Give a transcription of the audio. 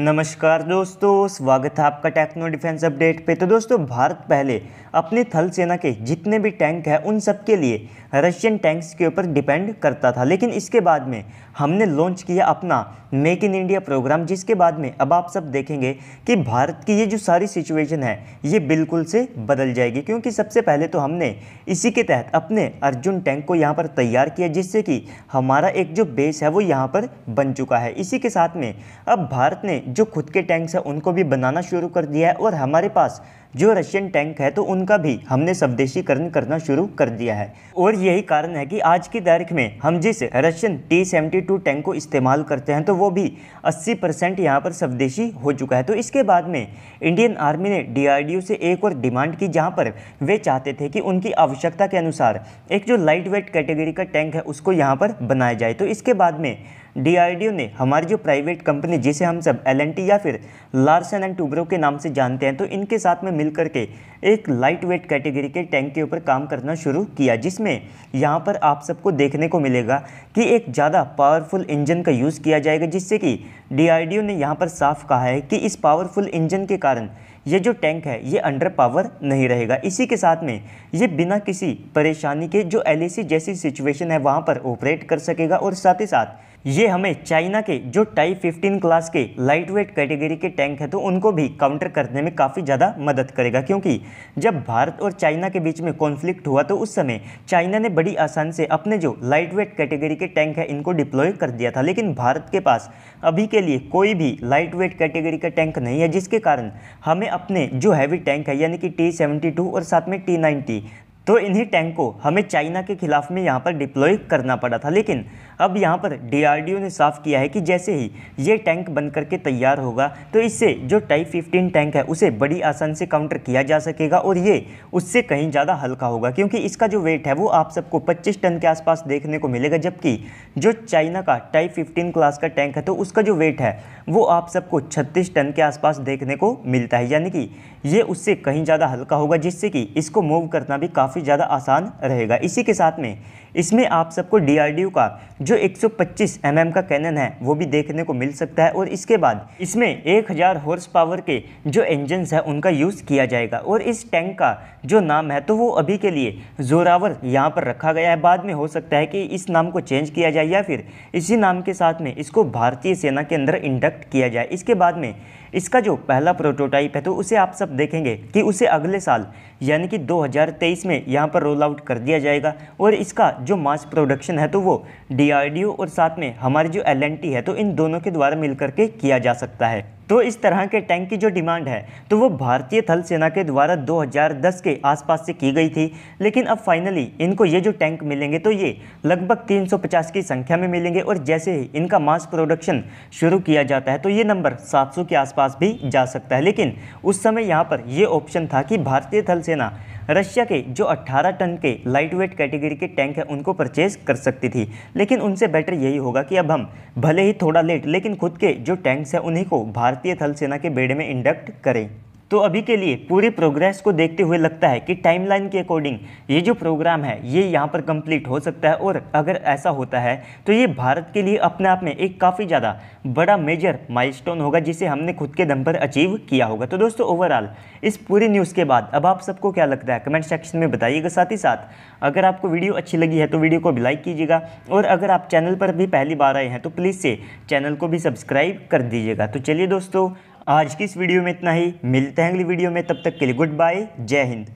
नमस्कार दोस्तों स्वागत है आपका टेक्नो डिफेंस अपडेट पे तो दोस्तों भारत पहले अपने थल सेना के जितने भी टैंक हैं उन सब के लिए रशियन टैंक्स के ऊपर डिपेंड करता था लेकिन इसके बाद में हमने लॉन्च किया अपना मेक इन इंडिया प्रोग्राम जिसके बाद में अब आप सब देखेंगे कि भारत की ये जो सारी सिचुएशन है ये बिल्कुल से बदल जाएगी क्योंकि सबसे पहले तो हमने इसी के तहत अपने अर्जुन टैंक को यहाँ पर तैयार किया जिससे कि हमारा एक जो बेस है वो यहाँ पर बन चुका है इसी के साथ में अब भारत ने जो खुद के टैंक्स हैं उनको भी बनाना शुरू कर दिया है और हमारे पास जो रशियन टैंक है तो उनका भी हमने स्वदेशीकरण करना शुरू कर दिया है और यही कारण है कि आज की तारीख में हम जिस Russian T seventy two tank को इस्तेमाल करते हैं तो वो भी अस्सी परसेंट यहाँ पर स्वदेशी हो चुका है तो इसके बाद में इंडियन आर्मी ने डी से एक और डिमांड की जहाँ पर वे चाहते थे कि उनकी आवश्यकता के अनुसार एक जो लाइट वेट कैटेगरी का टैंक है उसको यहाँ पर बनाया जाए तो इसके बाद में डी ने हमारी जो प्राइवेट कंपनी जिसे हम सब एल या फिर लार्सन एंड टूब्रो के नाम से जानते हैं तो इनके साथ में मिलकर के एक लाइट वेट कैटेगरी के टैंक के ऊपर काम करना शुरू किया जिसमें यहाँ पर आप सबको देखने को मिलेगा कि एक ज़्यादा पावरफुल इंजन का यूज़ किया जाएगा जिससे कि डी ने यहाँ पर साफ कहा है कि इस पावरफुल इंजन के कारण ये जो टैंक है ये अंडर पावर नहीं रहेगा इसी के साथ में ये बिना किसी परेशानी के जो एल e जैसी सिचुएशन है वहाँ पर ऑपरेट कर सकेगा और साथ ही साथ ये हमें चाइना के जो टाइप 15 क्लास के लाइट वेट कैटेगरी के टैंक हैं तो उनको भी काउंटर करने में काफ़ी ज़्यादा मदद करेगा क्योंकि जब भारत और चाइना के बीच में कॉन्फ्लिक्ट हुआ तो उस समय चाइना ने बड़ी आसानी से अपने जो लाइट वेट कैटेगरी के टैंक है इनको डिप्लॉय कर दिया था लेकिन भारत के पास अभी के लिए कोई भी लाइट वेट कैटेगरी का टैंक नहीं है जिसके कारण हमें अपने जो हैवी टैंक है यानी कि टी सेवेंटी टू और साथ में टी नाइन्टी तो इन्हीं टैंक को हमें चाइना के खिलाफ में यहाँ पर डिप्लॉय करना पड़ा था लेकिन अब यहाँ पर डीआरडीओ ने साफ किया है कि जैसे ही ये टैंक बन करके तैयार होगा तो इससे जो टाइप फिफ्टीन टैंक है उसे बड़ी आसान से काउंटर किया जा सकेगा और ये उससे कहीं ज़्यादा हल्का होगा क्योंकि इसका जो वेट है वो आप सबको पच्चीस टन के आसपास देखने को मिलेगा जबकि जो चाइना का टाइप फिफ्टीन क्लास का टैंक है तो उसका जो वेट है वो आप सबको छत्तीस टन के आसपास देखने को मिलता है यानी कि ये उससे कहीं ज़्यादा हल्का होगा जिससे कि इसको मूव करना भी काफ़ी ज़्यादा आसान रहेगा इसी के साथ में इसमें आप सबको डी का जो 125 mm का कैनन है वो भी देखने को मिल सकता है और इसके बाद इसमें 1000 हॉर्स पावर के जो इंजनस हैं उनका यूज़ किया जाएगा और इस टैंक का जो नाम है तो वो अभी के लिए जोरावर यहाँ पर रखा गया है बाद में हो सकता है कि इस नाम को चेंज किया जाए या फिर इसी नाम के साथ में इसको भारतीय सेना के अंदर इंडक्ट किया जाए इसके बाद में इसका जो पहला प्रोटोटाइप है तो उसे आप सब देखेंगे कि उसे अगले साल यानी कि 2023 में यहाँ पर रोल आउट कर दिया जाएगा और इसका जो मास प्रोडक्शन है तो वो डी डीआरडीओ और साथ में हमारी जो एल है तो इन दोनों के द्वारा मिलकर के किया जा सकता है तो इस तरह के टैंक की जो डिमांड है तो वो भारतीय थल सेना के द्वारा 2010 के आसपास से की गई थी लेकिन अब फाइनली इनको ये जो टैंक मिलेंगे तो ये लगभग 350 की संख्या में मिलेंगे और जैसे ही इनका मास प्रोडक्शन शुरू किया जाता है तो ये नंबर 700 के आसपास भी जा सकता है लेकिन उस समय यहाँ पर ये ऑप्शन था कि भारतीय थल सेना रशिया के जो 18 टन के लाइट वेट कैटेगरी के टैंक हैं उनको परचेज कर सकती थी लेकिन उनसे बेटर यही होगा कि अब हम भले ही थोड़ा लेट लेकिन खुद के जो टैंक्स हैं उन्हीं को भारत भारतीय थल सेना के बेड़े में इंडक्ट करें तो अभी के लिए पूरे प्रोग्रेस को देखते हुए लगता है कि टाइमलाइन के अकॉर्डिंग ये जो प्रोग्राम है ये यहाँ पर कंप्लीट हो सकता है और अगर ऐसा होता है तो ये भारत के लिए अपने आप में एक काफ़ी ज़्यादा बड़ा मेजर माइलस्टोन होगा जिसे हमने खुद के दम पर अचीव किया होगा तो दोस्तों ओवरऑल इस पूरी न्यूज़ के बाद अब आप सबको क्या लगता है कमेंट सेक्शन में बताइएगा साथ ही साथ अगर आपको वीडियो अच्छी लगी है तो वीडियो को भी लाइक कीजिएगा और अगर आप चैनल पर भी पहली बार आए हैं तो प्लीज़ से चैनल को भी सब्सक्राइब कर दीजिएगा तो चलिए दोस्तों आज की इस वीडियो में इतना ही मिलते हैं अगली वीडियो में तब तक के लिए गुड बाय जय हिंद